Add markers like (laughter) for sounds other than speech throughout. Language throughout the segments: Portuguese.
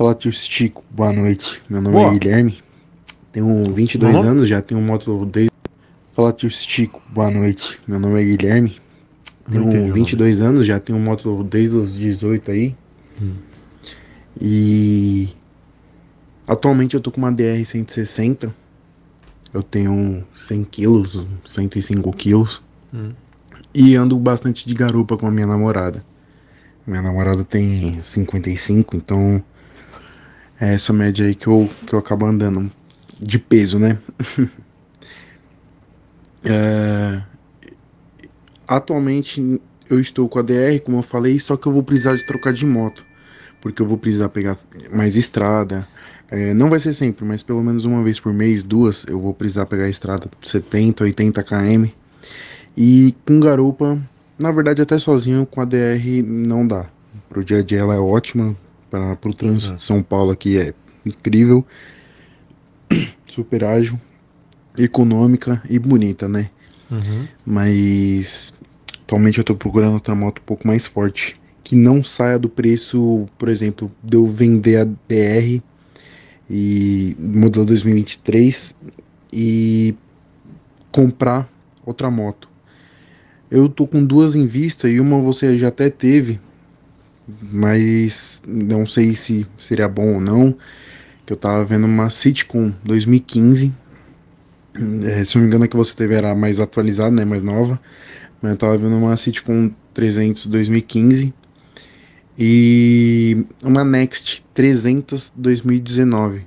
Fala tio Chico, boa noite. Meu nome é boa. é Guilherme, tenho 22 uhum. anos, já tenho moto desde. Fala tio Chico, boa noite. Meu nome é Guilherme, tenho entendi, 22 mano. anos, já tenho moto desde os 18 aí. Hum. E atualmente eu tô com uma DR 160. Eu tenho 100 quilos, 105 quilos. Hum. E ando bastante de garupa com a minha namorada. Minha namorada tem 55, então é essa média aí que eu, que eu acabo andando. De peso, né? (laughs) é... Atualmente eu estou com a DR, como eu falei, só que eu vou precisar de trocar de moto. Porque eu vou precisar pegar mais estrada. É, não vai ser sempre, mas pelo menos uma vez por mês, duas, eu vou precisar pegar a estrada 70, 80 km. E com garupa, na verdade até sozinho com a DR não dá. Pro dia a dia ela é ótima, para o Trans ah. São Paulo aqui é incrível, (clears throat) super ágil, econômica e bonita, né? Uhum. Mas atualmente eu estou procurando outra moto um pouco mais forte, que não saia do preço, por exemplo, de eu vender a DR e modelo 2023 e comprar outra moto. Eu tô com duas em vista e uma você já até teve, mas não sei se seria bom ou não. Que eu tava vendo uma sitcom 2015. É, se não me engano, é que você teve era mais atualizada, né? Mais nova. Mas eu tava vendo uma sitcom 300 2015 e uma Next 300 2019.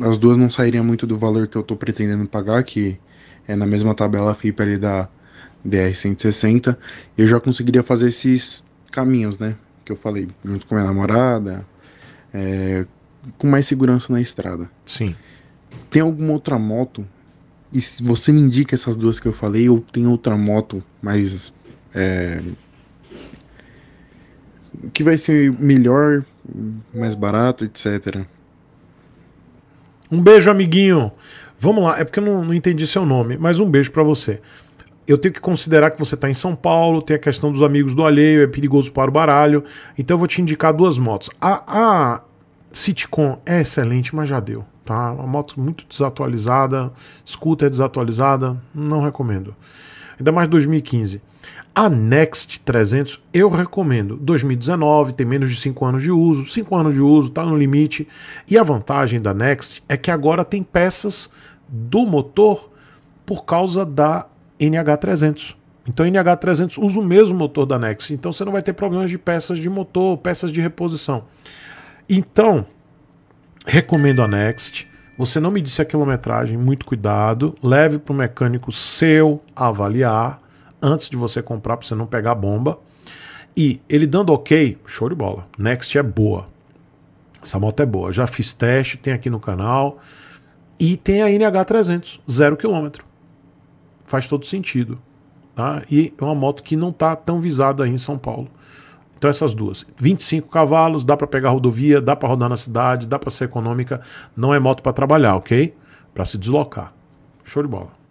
as duas não sairiam muito do valor que eu estou pretendendo pagar, que é na mesma tabela FIP ali da DR160. Eu já conseguiria fazer esses caminhos, né? Que eu falei, junto com minha namorada, é, com mais segurança na estrada. Sim. Tem alguma outra moto? E se você me indica essas duas que eu falei, ou tem outra moto mais. É, que vai ser melhor, mais barato, etc. Um beijo, amiguinho. Vamos lá, é porque eu não, não entendi seu nome, mas um beijo para você eu tenho que considerar que você está em São Paulo, tem a questão dos amigos do alheio, é perigoso para o baralho. Então eu vou te indicar duas motos. A, a Citicon é excelente, mas já deu. Tá? É uma moto muito desatualizada, scooter é desatualizada, não recomendo. Ainda mais 2015. A Next 300 eu recomendo. 2019 tem menos de 5 anos de uso, 5 anos de uso, está no limite. E a vantagem da Next é que agora tem peças do motor por causa da NH300. Então, NH300 usa o mesmo motor da Nex. Então, você não vai ter problemas de peças de motor, peças de reposição. Então, recomendo a Next. Você não me disse a quilometragem, muito cuidado. Leve para o mecânico seu avaliar antes de você comprar, para você não pegar bomba. E ele dando ok, show de bola. Next é boa. Essa moto é boa. Já fiz teste, tem aqui no canal. E tem a NH300, zero quilômetro faz todo sentido. Tá? E é uma moto que não está tão visada aí em São Paulo. Então essas duas, 25 cavalos, dá para pegar rodovia, dá para rodar na cidade, dá para ser econômica, não é moto para trabalhar, ok? Para se deslocar. Show de bola.